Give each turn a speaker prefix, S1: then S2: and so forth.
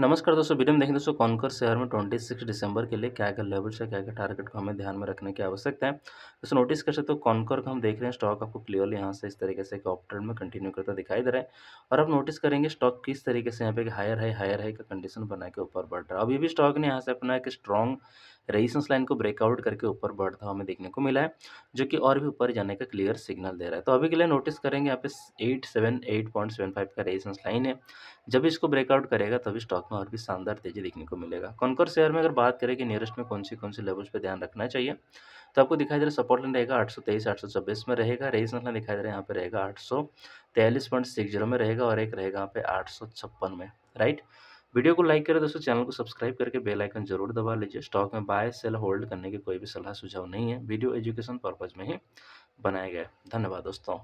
S1: नमस्कार दोस्तों वीडियो में देखें दोस्तों कॉन्कर शहर में 26 दिसंबर के लिए क्या क्या लेवल्स है क्या क्या टारगेट को हमें ध्यान में रखने की आवश्यकता है दोस्तों नोटिस कर सकते हो कॉन्कर का हम देख रहे हैं स्टॉक आपको क्लियरली यहाँ से इस तरीके से एक ऑप में कंटिन्यू करता दिखाई दे रहा है और आप नोटिस करेंगे स्टॉक किस तरीके से यहाँ पे हायर है हायर है का कंडीशन बना के ऊपर बढ़ रहा है अभी भी स्टॉक ने यहाँ से अपना एक स्ट्रॉन्ग रेजिस्टेंस लाइन को ब्रेकआउट करके ऊपर बढ़ता हुआ हमें देखने को मिला है जो कि और भी ऊपर जाने का क्लियर सिग्नल दे रहा है तो अभी के लिए नोटिस करेंगे यहाँ पे eight seven eight point seven five का रेजिस्टेंस लाइन है जब इसको ब्रेकआउट करेगा तभी स्टॉक में और भी शानदार तेजी देखने को मिलेगा कॉन्कोर शेयर में अगर बात करें कि नियरेस्ट में कौन सी कौन सी लेवल्स पर ध्यान रखना चाहिए तो आपको दिखाई दे रहा है सपोर्ट लाइन रहेगा आठ सौ तेईस आठ सौ छब्बीस में रहेगा रेजिस्टेंस लाइन दिखाई दे रहा है यहाँ पे रहेगा आठ सौ पॉइंट सिक्स जीरो में रहेगा और एक रहेगा यहाँ पे आठ सौ छप्पन में राइट वीडियो को लाइक करें दोस्तों चैनल को सब्सक्राइब करके बेल आइकन जरूर दबा लीजिए स्टॉक में बाय सेल होल्ड करने की कोई भी सलाह सुझाव नहीं है वीडियो एजुकेशन पर्पज़ में ही बनाया गया है धन्यवाद
S2: दोस्तों